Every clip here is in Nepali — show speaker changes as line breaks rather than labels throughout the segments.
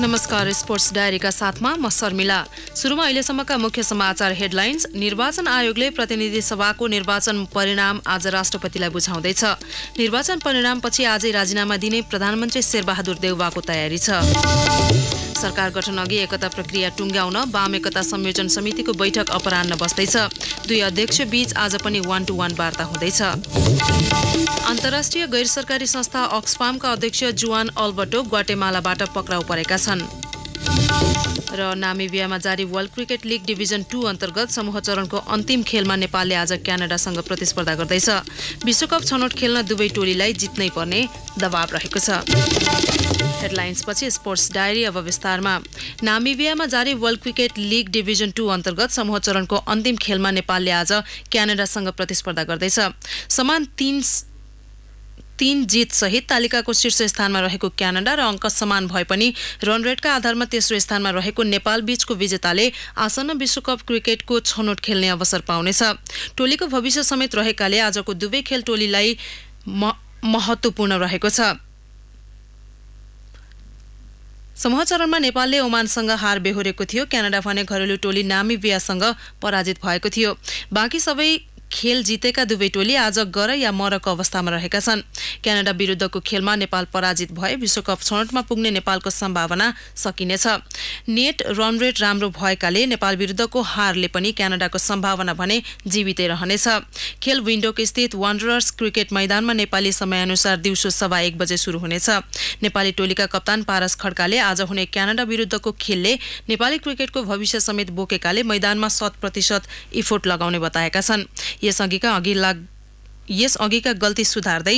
नमस्कार स्पोर्ट्स डायरीका साथमा म शर्मिला सुरुमा अहिलेसम्मका मुख्य समाचार हेडलाइन्स निर्वाचन आयोगले प्रतिनिधि सभाको निर्वाचन परिणाम आज राष्ट्रपतिलाई बुझाउँदैछ निर्वाचन परिणामपछि आजै राजीनामा दिने प्रधानमन्त्री शेरबहादुर देउवाको तयारी छ सरकार गठन अघि एकता प्रक्रिया टुङ्ग्याउन वाम एकता संयोजन समितिको बैठक अपरान्न बस्दैछ दुई अध्यक्ष बीच आज पनि वान टू वान वार्ता हुँदैछ अन्तर्राष्ट्रिय गैर सरकारी संस्था अक्सफार्मका अध्यक्ष जुवान अल्बर्टो ग्वाटेमालाबाट पक्राउ परेका छन् र नामिबियामा जारी world cricket league division two अन्तर्गत समूह चरणको अन्तिम खेलमा नेपालले आज क्यानाडासँग प्रतिस्पर्धा गर्दैछ विश्वकप छनौट खेल्न दुवै टोलीलाई जित्नै पर्ने दबाव रहेको छ हेडलाइन्सपछि स्पोर्ट्स डायरी अब विस्तारमा नामिबियामा जारी world cricket league division two अन्तर्गत समूह चरणको अन्तिम खेलमा नेपालले आज क्यानाडासँग प्रतिस्पर्धा गर्दैछ समान तीन तीन जित सहित तालिकाको शीर्ष स्थानमा रहेको क्यानाडा र अङ्क समान भए पनि रनरेटका आधारमा तेस्रो स्थानमा रहेको नेपाल बीचको विजेताले आसन्न विश्वकप क्रिकेटको छनौट खेल्ने अवसर पाउनेछ टोलीको भविष्य समेत रहेकाले आजको दुवै खेल टोलीलाई महत्वपूर्ण रहेको छ समूह चरणमा नेपालले ओमानसँग हार बेहोरेको थियो क्यानाडा भने घरेलु टोली नामिबियासँग पराजित भएको थियो बाँकी सबै खेल जितेका दुवै टोली आज गर या मरको अवस्थामा रहेका छन् क्यानाडा विरुद्धको खेलमा नेपाल पराजित भए विश्वकप छनौटमा पुग्ने नेपालको सम्भावना सकिनेछ नेट रन रेट राम्रो भएकाले नेपाल विरुद्धको हारले पनि क्यानाडाको सम्भावना भने जीवितै रहनेछ खेल विन्डोको स्थित वान्डरर्स क्रिकेट मैदानमा नेपाली समयअनुसार दिउँसो सभा एक बजे सुरु हुनेछ नेपाली टोलीका कप्तान पारस खड्काले आज हुने क्यानाडा विरुद्धको खेलले नेपाली क्रिकेटको भविष्य समेत बोकेकाले मैदानमा शत प्रतिशत इफोट लगाउने बताएका छन् यसअघिका अघि लाग यस अघिका गल्ती सुधार्दै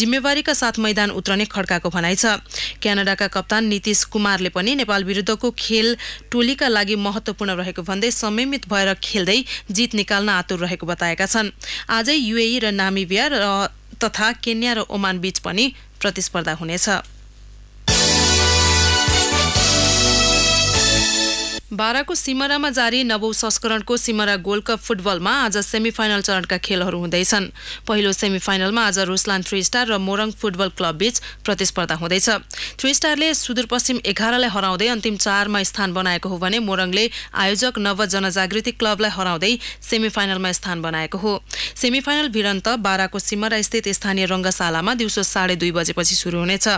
जिम्मेवारीका साथ मैदान उत्रने खड्काको भनाइ छ क्यानाडाका कप्तान नितिश कुमारले पनि नेपाल विरुद्धको खेल टोलीका लागि महत्त्वपूर्ण रहेको भन्दै समयमित भएर खेल्दै जित निकाल्न आतुर रहेको बताएका छन् आजै युएई र नामिबिया र तथा केन्या र ओमान बीच पनि प्रतिस्पर्धा हुनेछ बाह्रको सिमरामा जारी नवौं संस्करणको सिमरा गोल्ड कप फुटबलमा आज सेमिफाइनल चरणका खेलहरू हुँदैछन् पहिलो सेमिफाइनलमा आज रुसलान थ्री स्टार र मोरङ फुटबल क्लब बीच प्रतिस्पर्धा हुँदैछ थ्री स्टारले सुदूरपश्चिम एघारलाई हराउँदै अन्तिम चारमा स्थान बनाएको हो भने मोरङले आयोजक नव जनजागृति क्लबलाई हराउँदै सेमिफाइनलमा स्थान बनाएको हो सेमिफाइनल भिडन्त बाह्रको सिमरा स्थित स्थानीय रङ्गशालामा दिउँसो साढे दुई बजेपछि सुरु हुनेछ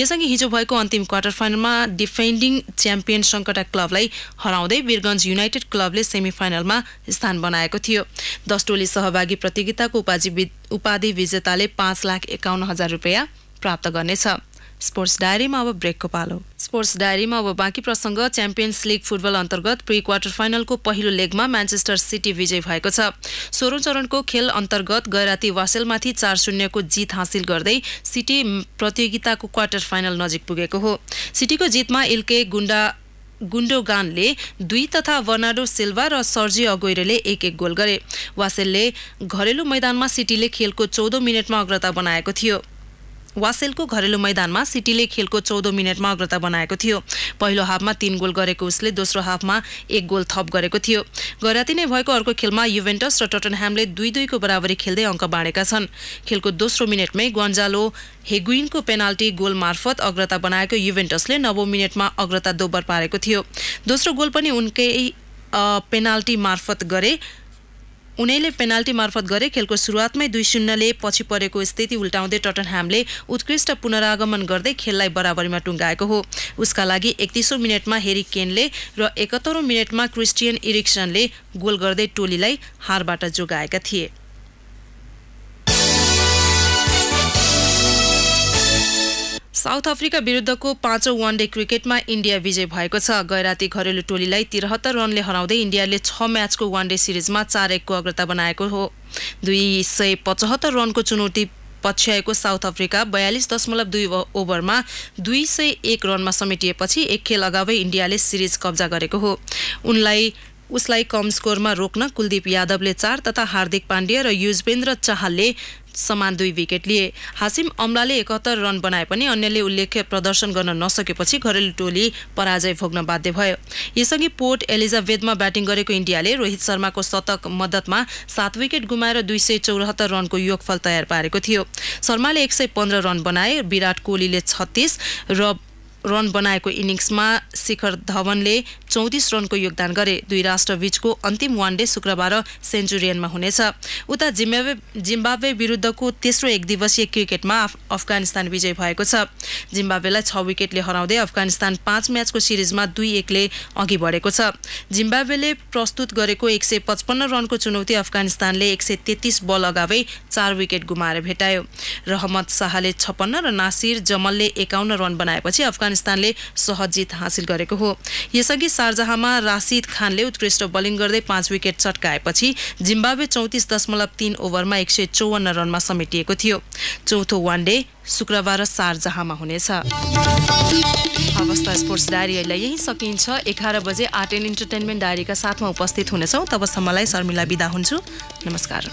यसअघि हिजो भएको अन्तिम क्वार्टर फाइनलमा डिफेन्डिङ च्याम्पियन सङ्कटा क्लबलाई हराउँदै वीरगञ्ज युनाइटेड क्लबले सेमिफाइनलमा स्थान बनाएको थियो दस टोली सहभागी प्रतियोगिताको उपाधि उपाधि विजेताले पाँच लाख एकाउन्न हजार रुपियाँ प्राप्त गर्नेछ स्पोर्ट्स डायरीमा अब ब्रेकको पालो स्पोर्ट्स डायरीमा अब बाँकी प्रसङ्ग च्याम्पियन्स लिग फुटबल अन्तर्गत प्री क्वार्टर फाइनलको पहिलो लेगमा म्यान्चेस्टर सिटी विजय भएको छ सोह्रौँ चरणको खेल अन्तर्गत गैराती वासेलमाथि चार शून्यको जित हासिल गर्दै सिटी प्रतियोगिताको क्वार्टर फाइनल नजिक पुगेको हो सिटीको जितमा इल्के गुन्डा गुन्डोगानले दुई तथा वर्नाडो सिल्भा र सर्जी अगोइरेले एक एक गोल गरे वासेलले घरेलु मैदानमा सिटीले खेलको चौधौँ मिनटमा अग्रता बनाएको थियो वासेलको घरेलु मैदानमा सिटीले खेलको चौधौँ मिनटमा अग्रता बनाएको थियो पहिलो हाफमा तीन गोल गरेको उसले दोस्रो हाफमा एक गोल थप गरेको थियो गैराती नै भएको अर्को खेलमा युभेन्टस र टटनह्यामले दुई दुईको बराबरी खेल्दै अङ्क बाँडेका छन् खेलको दोस्रो मिनटमै गन्जालो हेगुइनको पेनाल्टी गोल मार्फत अग्रता बनाएको युभेन्टसले नवौं मिनटमा अग्रता दोब्बर पारेको थियो दोस्रो गोल पनि उनकै पेनाल्टी मार्फत गरे उनैले पेनाल्टी मार्फत गरे खेलको सुरुवातमै दुई शून्यले पछि परेको स्थिति उल्टाउँदै टटनह्यामले उत्कृष्ट पुनरागमन गर्दै खेललाई बराबरीमा टुङ्गाएको हो उसका लागि एकतिसौँ मिनटमा हेरी केनले र एकहत्तरौँ मिनटमा क्रिस्टियन इरिक्सनले गोल गर्दै टोलीलाई हारबाट जोगाएका थिए साउथ अफ्रिका विरुद्धको पाँचौँ वानडे क्रिकेटमा इन्डिया विजय भएको छ गैराती घरेलु टोलीलाई त्रिहत्तर रनले हराउँदै इन्डियाले छ म्याचको वानडे सिरिजमा चार एकको अग्रता बनाएको हो दुई सय पचहत्तर रनको चुनौती पछ्याएको साउथ अफ्रिका बयालिस दशमलव दुई ओभरमा दुई सय एक रनमा समेटिएपछि एक खेल अगावै इन्डियाले सिरिज कब्जा गरेको हो उनलाई उसलाई कम स्कोरमा रोक्न कुलदीप यादवले चार तथा हार्दिक पाण्डे र युजवेन्द्र चाहलले समान दुई विकेट लिए हासिम अम्लाले एकहत्तर रन बनाए पनि अन्यले उल्लेख्य प्रदर्शन गर्न नसकेपछि घरेलु टोली पराजय भोग्न बाध्य भयो यसअघि पोर्ट एलिजाबेथमा ब्याटिङ गरेको इन्डियाले रोहित शर्माको शतक मद्दतमा सात विकेट गुमाएर दुई सय चौरात्तर रनको योगफल तयार पारेको थियो शर्माले एक सय पन्ध्र रन बनाए विराट कोहलीले छत्तिस र रन बनाएको इनिङ्समा शिखर धवनले चौतिस रनको योगदान गरे दुई राष्ट्रबीचको अन्तिम वान डे शुक्रबार सेन्चुरियनमा हुनेछ उता जिम्बावे जिम्बाब्वे विरुद्धको तेस्रो एक दिवसीय क्रिकेटमा अफगानिस्तान विजय भएको छ जिम्बाब्वेलाई छ विकेटले हराउँदै अफगानिस्तान पाँच म्याचको सिरिजमा दुई एकले अघि बढेको छ जिम्बाब्वेले प्रस्तुत गरेको एक सय पचपन्न रनको चुनौती अफगानिस्तानले एक सय तेत्तिस बल अगावै चार विकेट गुमाएर भेटायो रहमत शाहले छप्पन्न र नासिर जमलले एकाउन्न रन बनाएपछि अफगानिस्तानले सहज जित हासिल गरेको हो यसअघि शारजहाँमा राशिद खानले उत्कृष्ट बलिङ गर्दै पाँच विकेट चटकाएपछि जिम्बावे चौतिस दशमलव तीन ओभरमा एक सय चौवन्न रनमा समेटिएको थियो चौथो वानडे शुक्रबार सारजहामा हुनेछ अवस्था स्पोर्ट्स डायरीलाई यहीँ सकिन्छ एघार बजे आर्ट एन्ड इन्टरटेनमेन्ट डायरीका साथमा उपस्थित हुनेछौँ तबसम्मलाई शर्मिला बिदा हुन्छु नमस्कार